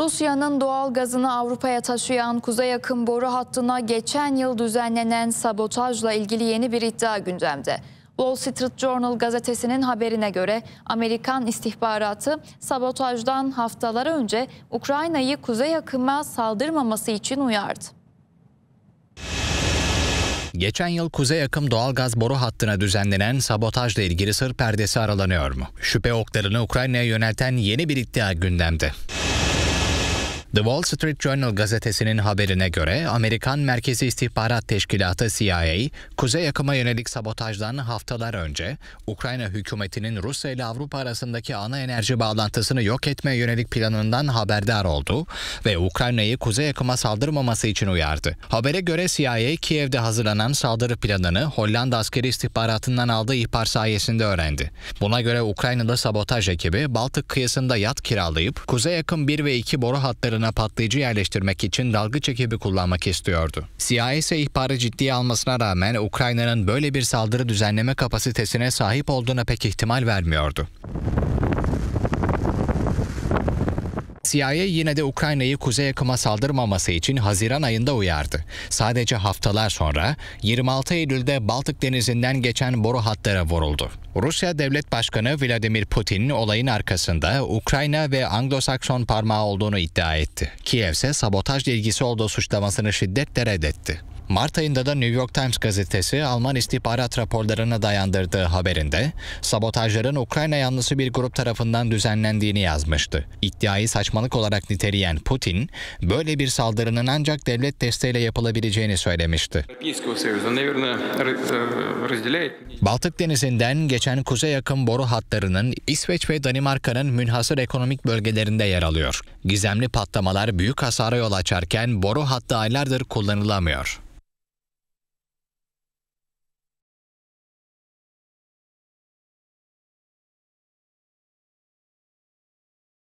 Rusya'nın doğal gazını Avrupa'ya taşıyan kuzey yakın boru hattına geçen yıl düzenlenen sabotajla ilgili yeni bir iddia gündemde. Wall Street Journal gazetesinin haberine göre Amerikan istihbaratı sabotajdan haftalar önce Ukrayna'yı kuzey yakınma saldırmaması için uyardı. Geçen yıl Kuzey Akım doğalgaz boru hattına düzenlenen sabotajla ilgili sır perdesi aralanıyor mu? Şüphe oklarını Ukrayna'ya yönelten yeni bir iddia gündemde. The Wall Street Journal gazetesinin haberine göre Amerikan Merkezi İstihbarat Teşkilatı CIA, Kuzey akıma yönelik sabotajdan haftalar önce Ukrayna hükümetinin Rusya ile Avrupa arasındaki ana enerji bağlantısını yok etmeye yönelik planından haberdar oldu ve Ukrayna'yı Kuzey Yakım'a saldırmaması için uyardı. Habere göre CIA, Kiev'de hazırlanan saldırı planını Hollanda askeri istihbaratından aldığı ihbar sayesinde öğrendi. Buna göre Ukrayna'da sabotaj ekibi Baltık kıyısında yat kiralayıp Kuzey akım 1 ve 2 boru hatlarını araçlarına patlayıcı yerleştirmek için dalgıç ekibi kullanmak istiyordu. CIA ise ihbarı ciddiye almasına rağmen Ukrayna'nın böyle bir saldırı düzenleme kapasitesine sahip olduğuna pek ihtimal vermiyordu. CIA yine de Ukrayna'yı kuzey yakıma saldırmaması için Haziran ayında uyardı. Sadece haftalar sonra 26 Eylül'de Baltık denizinden geçen boru hatlara vuruldu. Rusya Devlet Başkanı Vladimir Putin olayın arkasında Ukrayna ve Anglo-Sakson parmağı olduğunu iddia etti. Kiev ise sabotaj ilgisi olduğu suçlamasını şiddetle reddetti. Mart ayında da New York Times gazetesi Alman istihbarat raporlarına dayandırdığı haberinde sabotajların Ukrayna yanlısı bir grup tarafından düzenlendiğini yazmıştı. İddiayı saçmalık olarak niteleyen Putin, böyle bir saldırının ancak devlet desteğiyle yapılabileceğini söylemişti. Э, Baltık denizinden geçen kuzey yakın boru hatlarının İsveç ve Danimarka'nın münhasır ekonomik bölgelerinde yer alıyor. Gizemli patlamalar büyük hasara yol açarken boru hattı aylardır kullanılamıyor.